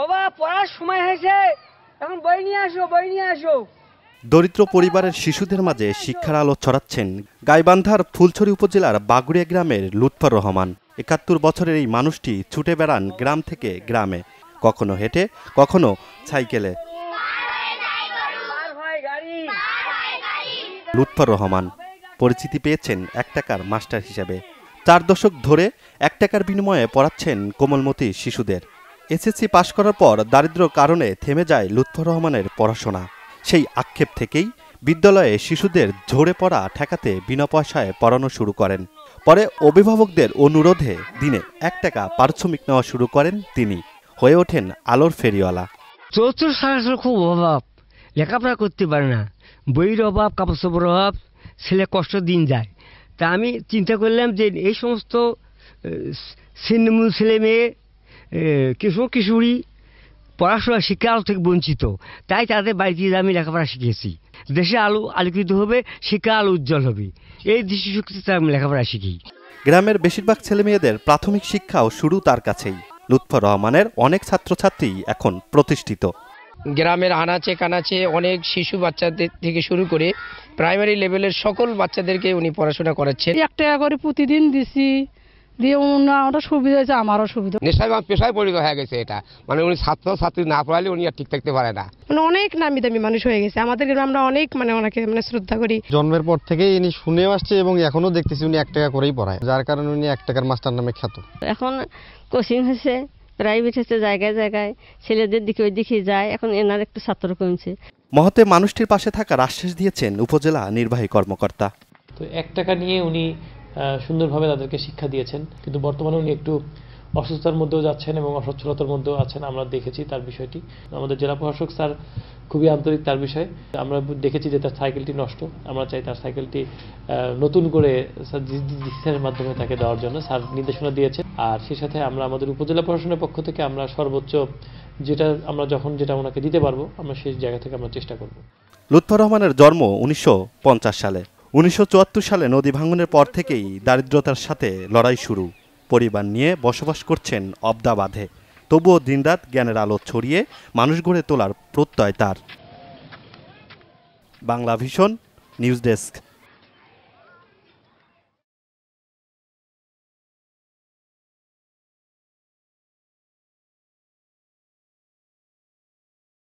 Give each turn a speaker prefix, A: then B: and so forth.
A: বাবা পড়ার সময় হয়েছে এখন বই নিয়ে আসো বই নিয়ে আসো
B: দরিদ্র পরিবারের শিশুদের মাঝে শিক্ষার আলো ছড়াচ্ছেন গাইবান্ধার ফুলছড়ি উপজেলার বাগুড়িয়া গ্রামের লুৎফর রহমান একাত্তর বছরের এই মানুষটি ছুটে বেড়ান গ্রাম থেকে গ্রামে কখনো হেঁটে কখনো সাইকেলে লুৎফর রহমান পরিচিতি পেয়েছেন এক টাকার মাস্টার হিসেবে চার দশক ধরে এক টাকার বিনিময়ে পড়াচ্ছেন কোমলমতি শিশুদের এসএসসি পাশ করার পর দারিদ্র কারণে থেমে যায় লুৎফর রহমানের পড়াশোনা সেই আক্ষেপ থেকেই বিদ্যালয়ে শিশুদের ঝরে পড়া ঠেকাতে বিনা পয়সায় পড়ানো শুরু করেন পরে অভিভাবকদের অনুরোধে দিনে এক টাকা পারিশ্রমিক নেওয়া শুরু করেন তিনি হয়ে ওঠেন আলোর ফেরিওয়ালা
A: চতুর সাহসের খুব অভাব লেখাপড়া করতে পারে না বইয়ের অভাব কাপড় অভাব ছেলে কষ্ট দিন যায় তা আমি চিন্তা করলাম যে এই সমস্ত ছিন্নমূল ছেলে মেয়ে কিশোর কিশোরী পড়াশোনা শিক্ষা আলো থেকে বঞ্চিত তাই তাদের বাড়িতে আমি লেখাপড়া শিখিয়েছি দেশে আলো আলোকিত হবে শিক্ষা আলো উজ্জ্বল হবে এই দৃষ্টিশক্তিতে আমি লেখাপড়া শিখি
B: গ্রামের বেশিরভাগ ছেলেমেয়েদের প্রাথমিক শিক্ষাও শুরু তার কাছেই লুৎফর রহমানের অনেক ছাত্রছাত্রী এখন প্রতিষ্ঠিত
C: গ্রামের আনাচে কানাচে অনেক শিশু বাচ্চাদের থেকে শুরু করে প্রাইমারি লেভেলের সকল বাচ্চাদেরকে উনি পড়াশোনা করাচ্ছেন একটা করে প্রতিদিন দিছি দিয়ে ওনার সুবিধা হয়েছে আমারও সুবিধা
A: নেশায় পেশায় পরিণত হয়ে গেছে এটা মানে উনি ছাত্রছাত্রী না পড়ালে উনি আর ঠিক থাকতে পারে না
C: মানে অনেক নামি দামি মানুষ হয়ে গেছে আমাদের গ্রামে আমরা অনেক মানে ওনাকে মানে শ্রদ্ধা করি
B: জন্মের পর থেকে ইনি শুনেও আসছে এবং এখনো দেখতেছি উনি এক টাকা করেই পড়ায় যার কারণে উনি এক টাকার মাস্টার নামে খ্যাত
A: এখন কোচিং হয়েছে প্রাইভেট হচ্ছে জায়গায় জায়গায় ছেলেদের দিকে ওই দিকে যায় এখন এনার একটু ছাত্র কমছে
B: মহতে মানুষটির পাশে থাকার আশ্বাস দিয়েছেন উপজেলা নির্বাহী কর্মকর্তা
C: তো এক টাকা নিয়ে উনি সুন্দরভাবে তাদেরকে শিক্ষা দিয়েছেন কিন্তু বর্তমানে উনি একটু অসুস্থতার মধ্যেও যাচ্ছেন এবং অসচ্ছলতার মধ্যেও আছেন আমরা দেখেছি তার বিষয়টি আমাদের জেলা প্রশাসক স্যার খুবই আন্তরিক তার বিষয়ে আমরা দেখেছি যে তার সাইকেলটি নষ্ট আমরা চাই তার সাইকেলটি নতুন করে স্যারের মাধ্যমে তাকে দেওয়ার জন্য স্যার নির্দেশনা দিয়েছেন আর সেই সাথে আমরা আমাদের উপজেলা প্রশাসনের পক্ষ থেকে আমরা সর্বোচ্চ যেটা আমরা যখন যেটা ওনাকে দিতে পারবো আমরা সেই জায়গা থেকে আমরা চেষ্টা করব
B: লুৎফর রহমানের জন্ম উনিশশো সালে উনিশশো সালে নদী ভাঙনের পর থেকেই দারিদ্রতার সাথে লড়াই শুরু পরিবার নিয়ে বসবাস করছেন অবদা বাঁধে তবুও দিনরাত জ্ঞানের আলো ছড়িয়ে মানুষ গড়ে তোলার প্রত্যয় তার বাংলা
A: ভীষণ নিউজ ডেস্ক